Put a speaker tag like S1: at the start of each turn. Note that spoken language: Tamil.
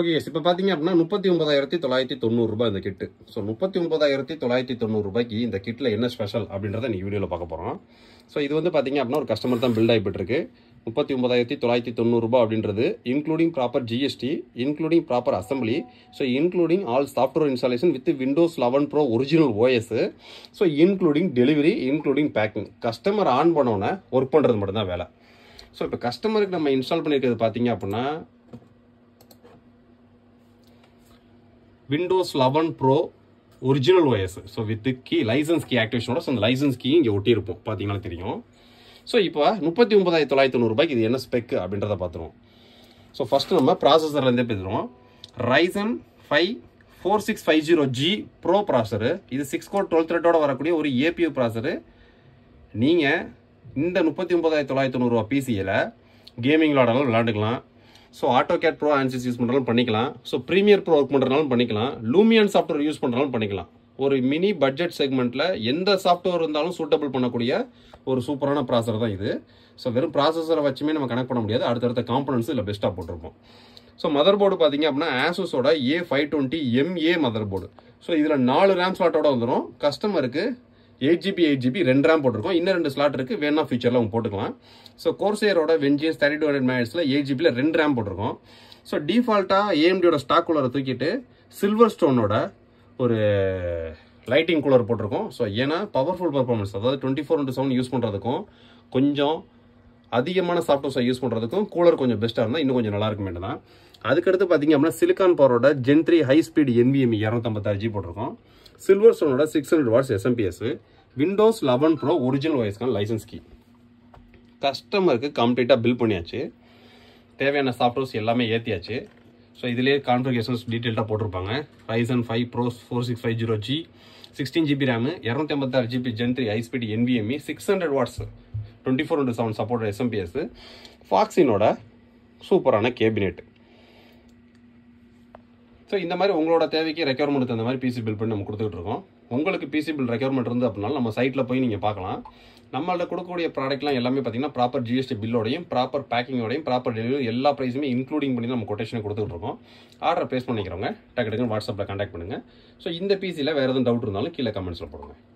S1: ஓகே எஸ் இப்போ பார்த்தீங்க அப்படின்னா முப்பத்தி ஒன்பதாயிரத்தி தொள்ளாயிரத்தி தொண்ணூறுரூபா இந்த கிட்டு ஸோ முப்பத்தி ஒன்பதாயிரத்தி தொள்ளாயிரத்தி தொண்ணூறுபாய்க்கு இந்த கிட்டில் என்ன ஸ்பெஷல் அப்படின்றத நீங்கள் வீடியோவில் பார்க்க போகிறோம் ஸோ இது வந்து பார்த்தீங்க அப்படின்னா ஒரு கஸ்டமர் தான் பில்ட் ஆகிட்டுருக்கு முப்பத்தி ஒன்பதாயிரத்தி தொள்ளாயிரத்தி தொண்ணூறுபா அப்படின்றது including proper GST including proper assembly so including all software installation with Windows eleven pro original OS so including delivery including packing customer ஆன் பண்ணோன்னே ஒர்க் பண்ணுறது மட்டும்தான் வேலை ஸோ இப்போ கஸ்டமருக்கு நம்ம இன்ஸ்டால் பண்ணியிருக்கிறது பார்த்தீங்க அப்படின்னா Windows eleven pro original OS so with key license key ஆக்டிவேஷனோட ஸோ அந்த லைசன்ஸ் கீ இங்கே ஒட்டியிருப்போம் பார்த்தீங்கன்னா தெரியும் ஸோ இப்போ முப்பத்தி ஒன்பதாயிரத்தி தொள்ளாயிரத்தி தொண்ணூறுபாய்க்கு இது என்ன ஸ்பெக் அப்படின்றத பார்த்துருவோம் ஸோ ஃபஸ்ட்டு நம்ம ப்ராசஸர்லேருந்தே பேசுகிறோம் Ryzen five four six five zero G pro processor இது சிக்ஸ் கோர் டுவெல் த்ரெட்டோட வரக்கூடிய ஒரு ஏபியூ ப்ராசரு நீங்கள் இந்த முப்பத்தி ஒன்பதாயிரத்தி தொள்ளாயிரத்தி தொண்ணூறுரூவா பிசியில் கேமிங் விளாடலாம் விளாண்டுக்கலாம் so AutoCAD pro Ansys use பண்ணுறாலும் பண்ணிக்கலாம் ஸோ ப்ரீமியர் ப்ரோ ஒர்க் பண்ணுறனாலும் பண்ணிக்கலாம் லூமியன் சாஃப்ட்வேர் யூஸ் பண்ணுறனாலும் பண்ணிக்கலாம் ஒரு மினி பட்ஜெட் செக்மெண்ட்டில் எந்த சாஃப்ட்வேர் இருந்தாலும் சூட்டபிள் பண்ணக்கூடிய ஒரு சூப்பரான ப்ராசர் தான் இது ஸோ வெறும் ப்ராசஸரை வச்சுமே நம்ம கனெக்ட் பண்ண முடியாது அடுத்தடுத்த காம்பனன்ஸ் இல்லை பெஸ்ட்டாக போட்டிருப்போம் ஸோ மதர் போர்டு பார்த்தீங்க அப்படின்னா ஆசோஸோட A five twenty M A motherboard so இதில் நாலு ரேம் ஸ்லாட்டோட வந்துடும் கஸ்டமருக்கு எயிட் ஜிபி எயிட் ஜிபி ரெண்டு ரேம் போட்டிருக்கோம் இன்னும் ரெண்டு ஸ்லாட் இருக்குது வேணா ஃபியூச்சரில் அவங்க போட்டுக்கலாம் ஸோ கோர்சேரோட வெஞ்சியஸ் தேர்ட்டி டூ ஹண்ட்ரட் மேட்ஸில் எயிட் ஜிபியில் ரெண்டு ரேம் போட்டிருக்கோம் ஸோ டிஃபால்ட்டாக ஏஎம்டியோட ஸ்டாக் கூலரை தூக்கிட்டு சில்வர் ஸ்டோனோட ஒரு லைட்டிங் கூலர் போட்டிருக்கோம் ஸோ ஏன்னா பவர்ஃபுல் பர்ஃபார்மன்ஸ் அதாவது twenty four into seven use பண்ணுறதுக்கும் கொஞ்சம் அதிகமான சாஃப்ட் யூஸ் பண்ணுறதுக்கும் கூலர் கொஞ்சம் பெஸ்ட்டாக இருந்தால் இன்னும் கொஞ்சம் நல்லா இருக்கும் தான் அதுக்கடுத்து பார்த்தீங்க அப்படின்னா சிலிக்கான் பவரோட ஜென்ட்ரி ஹை ஸ்பீட் என்விஎம்இ இரநூத்தம்பத்தாறு ஜி போட்டிருக்கோம் சில்வர் ஸ்டோனோட six hundred watts SMPS Windows eleven pro original வயசுக்கான லைசன்ஸ் கீ கஸ்டமருக்கு கம்ப்ளீட்டாக பில் பண்ணியாச்சு தேவையான சாஃப்ட்வேர்ஸ் எல்லாமே ஏற்றியாச்சு ஸோ இதிலே கான்ஃபிகேஷன்ஸ் டீட்டெயில்டாக போட்டிருப்பாங்க Ryzen five pros four six five zero G sixteen GB RAM இரநூத்தி ஐம்பத்தாறு GB gen three high speed NVMe six hundred watts twenty four into seven support SMPS ஃபாக்ஸினோட சூப்பரான கேபினெட் ஸோ இந்த மாதிரி உங்களோட தேவைக்கு ரெக்யர்மெண்ட் தகுந்த மாதிரி பிசி பில் பண்ணி நம்ம கொடுத்துட்டு இருக்கோம் உங்களுக்கு பிசி பில் ரெக்யர்மெண்ட் இருந்து அப்படின்னா நம்ம சைட்டில் போய் நீங்கள் பார்க்கலாம் நம்மளோட கொடுக்கக்கூடிய ப்ராடக்ட்லாம் எல்லாமே பார்த்தீங்கன்னா ப்ராப்பர் ஜிஎஸ்டி பில்லோடையும் ப்ராப்பர் பேக்கிங்கோடையும் ப்ராப்பர் டெலிவரி எல்லா ப்ரைஸுமே இன்க்ளூடிங் பண்ணி நம்ம கொட்டேஷன் கொடுத்துட்டு இருக்கோம் ஆர்டர் பேஸ் பண்ணிக்கிறவங்க டக்கு டக்குன்னு வாட்ஸ்அப்பில் கான்டாக்ட் பண்ணுங்கள் ஸோ இந்த பிசியில் வேறு எதுவும் டவுட் இருந்தாலும் கீழே கமெண்ட்ஸில் போடுங்க